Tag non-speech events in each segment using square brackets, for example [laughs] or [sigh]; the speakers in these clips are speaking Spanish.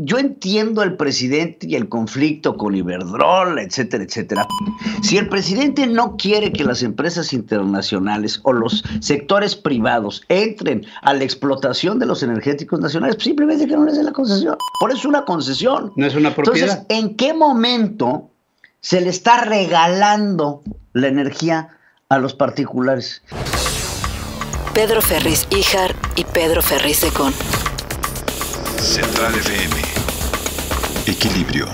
yo entiendo al presidente y el conflicto con Iberdrola, etcétera, etcétera. Si el presidente no quiere que las empresas internacionales o los sectores privados entren a la explotación de los energéticos nacionales, pues simplemente que no les dé la concesión. Por eso es una concesión. No es una propiedad. Entonces, ¿en qué momento se le está regalando la energía a los particulares? Pedro Ferriz Ijar y Pedro Ferriz Econ. Central FM Equilibrio.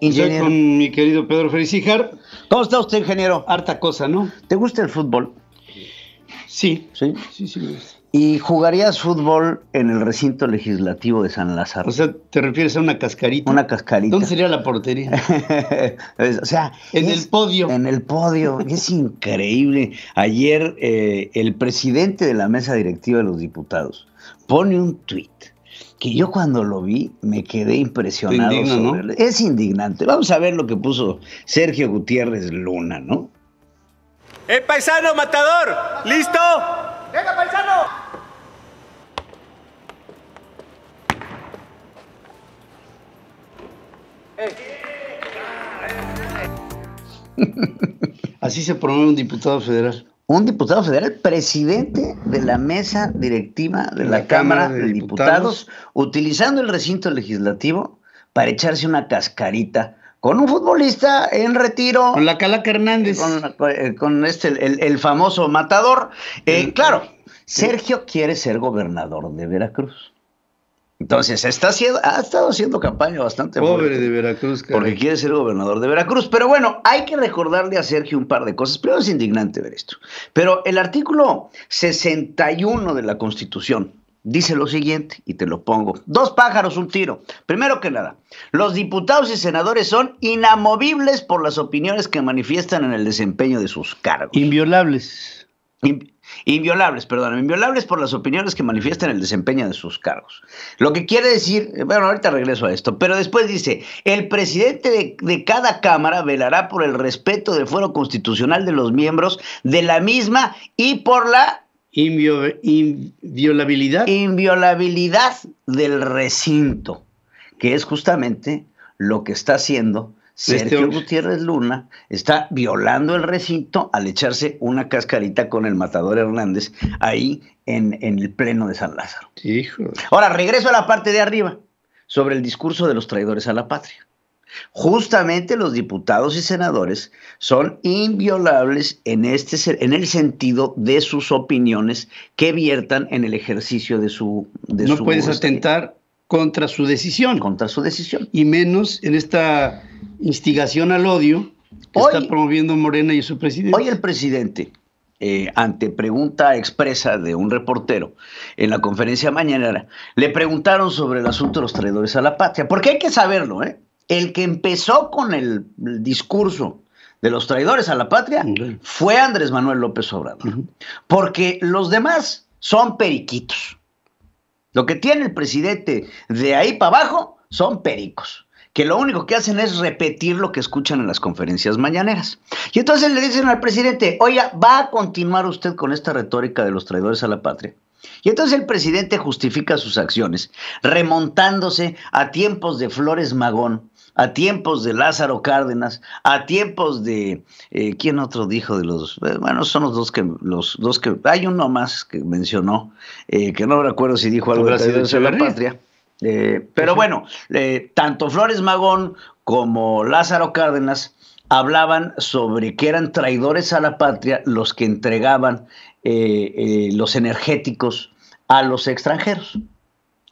Ingeniero. con mi querido Pedro Felicijar. ¿Cómo está usted, ingeniero? Harta cosa, ¿no? ¿Te gusta el fútbol? Sí. ¿Sí? Sí, sí ¿Y jugarías fútbol en el recinto legislativo de San Lázaro? O sea, ¿te refieres a una cascarita? Una cascarita. ¿Dónde sería la portería? [laughs] o sea... En el podio. En el podio. es increíble. Ayer eh, el presidente de la mesa directiva de los diputados pone un tuit que yo cuando lo vi me quedé impresionado. Es indignante. Vamos a ver lo que puso Sergio Gutiérrez Luna, ¿no? ¡Eh, paisano matador! ¿Listo? ¡Venga, paisano! Así se promueve un diputado federal un diputado federal, presidente de la mesa directiva de la, Cámara, de, diputados, utilizando el recinto legislativo para echarse una cascarita con un futbolista en retiro. Con la Calaca Hernández. Con, eh, este, el, famoso matador. Eh, claro, Sergio quiere ser gobernador de Veracruz. Entonces, está ha estado haciendo campaña bastante pobre de Veracruz, porque quiere ser gobernador de Veracruz. Pero bueno, hay que recordarle a Sergio un par de cosas. pero es indignante ver esto. Pero el artículo 61 de la Constitución dice lo siguiente, y te lo pongo. Dos pájaros, un tiro. Primero que nada, los diputados y senadores son inamovibles por las opiniones que manifiestan en el desempeño de sus cargos. Inviolables. Inviolables, perdón, inviolables por las opiniones que manifiestan el desempeño de sus cargos. Lo que quiere decir, bueno, ahorita regreso a esto, pero después dice, el presidente de, cada Cámara velará por el respeto del fuero constitucional de los miembros de la misma y por la inviolabilidad. Inviolabilidad del recinto, que es justamente lo que está haciendo este Sergio Gutiérrez Luna está violando el recinto al echarse una cascarita con el matador Hernández ahí en, en el pleno de San Lázaro. Ahora, regreso a la parte de arriba, sobre el discurso de los traidores a la patria. Justamente los diputados y senadores son inviolables en, este, en el sentido de sus opiniones que viertan en el ejercicio de su... De no puedes este, atentar contra su decisión. Contra su decisión. Y menos en esta instigación al odio que están está promoviendo Morena y su presidente. Hoy el presidente, eh, ante pregunta expresa de un reportero en la conferencia mañanera, le preguntaron sobre el asunto de los traidores a la patria, porque hay que saberlo, ¿eh? El que empezó con el, discurso de los traidores a la patria fue Andrés Manuel López Obrador, porque los demás son periquitos. Lo que tiene el presidente de ahí para abajo son pericos que lo único que hacen es repetir lo que escuchan en las conferencias mañaneras. Y entonces le dicen al presidente, oiga, ¿va a continuar usted con esta retórica de los traidores a la patria? Y entonces el presidente justifica sus acciones remontándose a tiempos de Flores Magón, a tiempos de Lázaro Cárdenas, a tiempos de eh, quién otro dijo de los eh, bueno son los dos que los dos que hay uno más que mencionó eh, que no recuerdo si dijo algo de la patria. Eh, pero bueno, eh, tanto Flores Magón como Lázaro Cárdenas hablaban sobre que eran traidores a la patria los que entregaban eh, los energéticos a los extranjeros.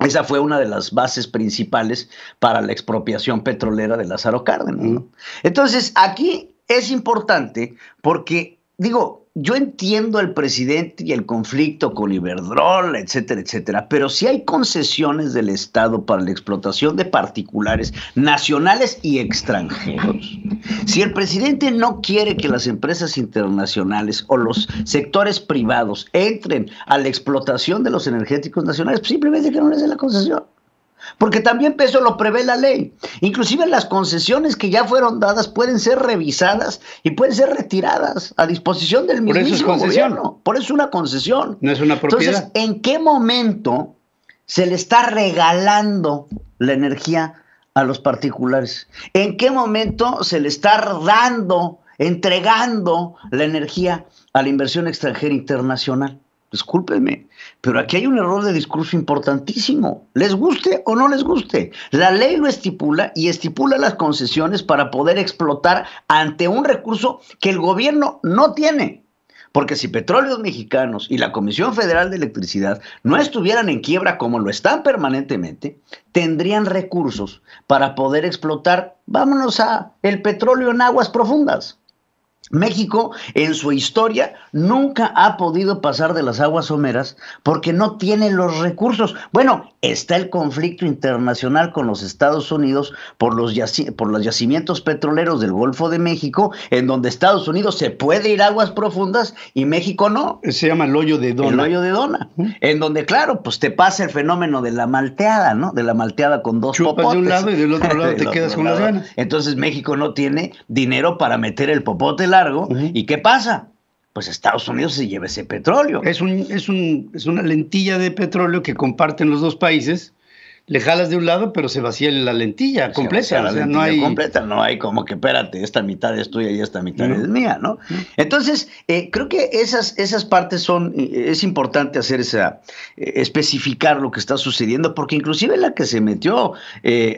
Esa fue una de las bases principales para la expropiación petrolera de Lázaro Cárdenas. Entonces, aquí es importante porque, digo, yo entiendo el presidente y el conflicto con Iberdrola, etcétera, etcétera, pero si hay concesiones del Estado para la explotación de particulares nacionales y extranjeros, si el presidente no quiere que las empresas internacionales o los sectores privados entren a la explotación de los energéticos nacionales, pues simplemente que no les dé la concesión. Porque también eso lo prevé la ley. Inclusive las concesiones que ya fueron dadas pueden ser revisadas y pueden ser retiradas a disposición del mismo Por eso es Por eso es una concesión. No es una propiedad. Entonces, ¿en qué momento se le está regalando la energía a los particulares? ¿En qué momento se le está dando, entregando la energía a la inversión extranjera internacional? discúlpenme, pero aquí hay un error de discurso importantísimo. Les guste o no les guste, la ley lo estipula y estipula las concesiones para poder explotar ante un recurso que el gobierno no tiene. Porque si Petróleos Mexicanos y la Comisión Federal de Electricidad no estuvieran en quiebra como lo están permanentemente, tendrían recursos para poder explotar, vámonos a el petróleo en aguas profundas México en su historia nunca ha podido pasar de las aguas someras porque no tiene los recursos. Bueno, está el conflicto internacional con los Estados Unidos por los, yacimientos petroleros del Golfo de México, en donde Estados Unidos se puede ir a aguas profundas y México no. Se llama el hoyo de dona. El hoyo de dona. En donde, claro, pues te pasa el fenómeno de la malteada, ¿no? De la malteada con dos popotes. de un lado y del otro lado [laughs] te quedas con las ganas. Entonces México no tiene dinero para meter el popote largo. ¿Y qué pasa? Pues Estados Unidos se lleva ese petróleo. Es, un, es, un, es una lentilla de petróleo que comparten los dos países le jalas de un lado, pero se vacía la lentilla completa. no hay... completa, no hay como que, espérate, esta mitad es tuya y esta mitad es mía, ¿no? Entonces, eh, creo que esas, esas partes son, eh, es importante hacer esa, eh, especificar lo que está sucediendo, porque inclusive la que se metió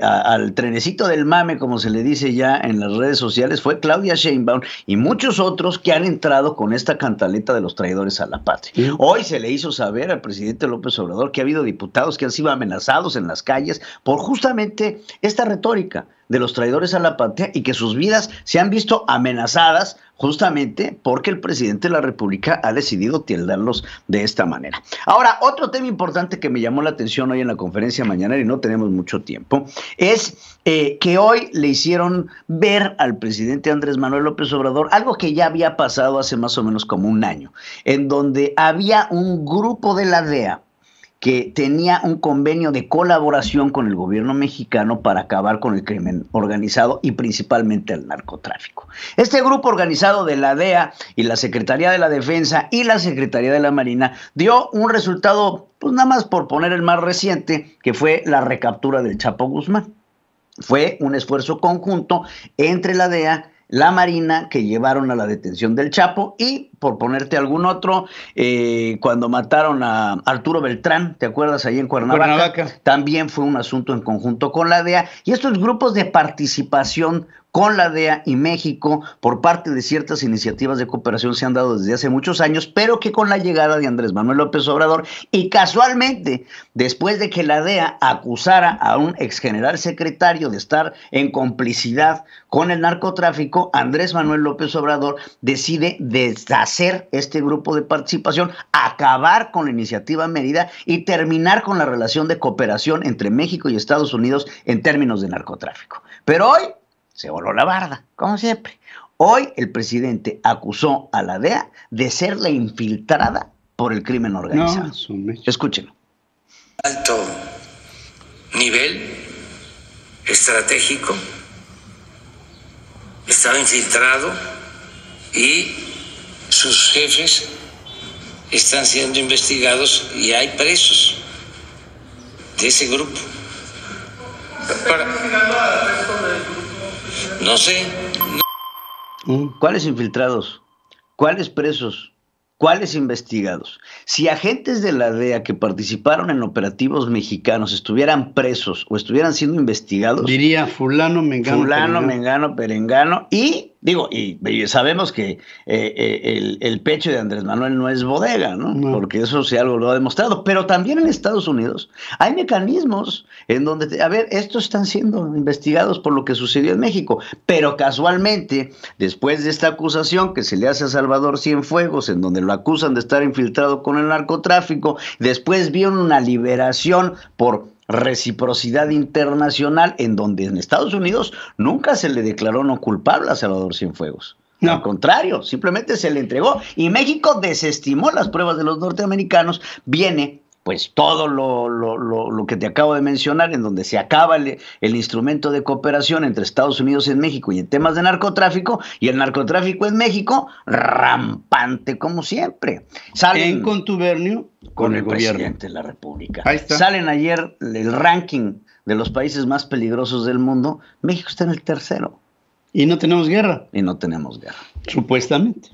al trenecito del mame, como se le dice ya en las redes sociales, fue Claudia Sheinbaum y muchos otros que han entrado con esta cantaleta de los traidores a la patria. Hoy se le hizo saber al presidente López Obrador que ha habido diputados que han sido amenazados en la las calles por justamente esta retórica de los traidores a la patria y que sus vidas se han visto amenazadas justamente porque el presidente de la República ha decidido tildarlos de esta manera. Ahora, otro tema importante que me llamó la atención hoy en la conferencia mañana y no tenemos mucho tiempo, es eh, que hoy le hicieron ver al presidente Andrés Manuel López Obrador algo que ya había pasado hace más o menos como un año, en donde había un grupo de la DEA que tenía un convenio de colaboración con el gobierno mexicano para acabar con el crimen organizado y principalmente el narcotráfico. Este grupo organizado de la DEA y la Secretaría de la Defensa y la Secretaría de la Marina dio un resultado, pues nada más por poner el más reciente, que fue la recaptura del Chapo Guzmán. Fue un esfuerzo conjunto entre la DEA, la Marina, que llevaron a la detención del Chapo y por ponerte algún otro, eh, cuando mataron a Arturo Beltrán, ¿te acuerdas? Ahí en Cuernavaca, También fue un asunto en conjunto con la DEA. Y estos grupos de participación con la DEA y México por parte de ciertas iniciativas de cooperación se han dado desde hace muchos años, pero que con la llegada de Andrés Manuel López Obrador y casualmente después de que la DEA acusara a un ex general secretario de estar en complicidad con el narcotráfico, Andrés Manuel López Obrador decide deshacer ser este grupo de participación, acabar con la iniciativa Mérida y terminar con la relación de cooperación entre México y Estados Unidos en términos de narcotráfico. Pero hoy se voló la barda, como siempre. Hoy el presidente acusó a la DEA de ser la infiltrada por el crimen organizado. Escúchenlo. Alto nivel estratégico estaba infiltrado y sus jefes están siendo investigados y hay presos de ese grupo. No sé. Mm, ¿Cuáles infiltrados? ¿Cuáles presos? ¿Cuáles investigados? Si agentes de la DEA que participaron en operativos mexicanos estuvieran presos o estuvieran siendo investigados, diría fulano, mengano, fulano, mengano, perengano y Digo, y, sabemos que eh, eh, el, pecho de Andrés Manuel no es bodega, ¿no? Porque eso sí algo lo ha demostrado. Pero también en Estados Unidos hay mecanismos en donde, a ver, estos están siendo investigados por lo que sucedió en México. Pero casualmente, después de esta acusación que se le hace a Salvador Cienfuegos, en donde lo acusan de estar infiltrado con el narcotráfico, después vieron una liberación por reciprocidad internacional, en donde en Estados Unidos nunca se le declaró no culpable a Salvador Cienfuegos. Al contrario, simplemente se le entregó y México desestimó las pruebas de los norteamericanos, viene pues todo lo, que te acabo de mencionar, en donde se acaba el, instrumento de cooperación entre Estados Unidos y México y en temas de narcotráfico, y el narcotráfico en México, rampante como siempre. Salen en contubernio con, con el, gobierno. presidente de la República. Ahí está. Salen ayer el ranking de los países más peligrosos del mundo. México está en el tercero. Y no tenemos guerra. Y no tenemos guerra. Supuestamente.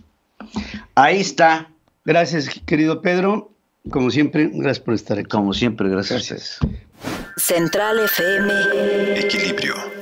Ahí está. Gracias, querido Pedro. Como siempre, gracias por estar aquí. Como siempre, gracias. gracias. Central FM. Equilibrio.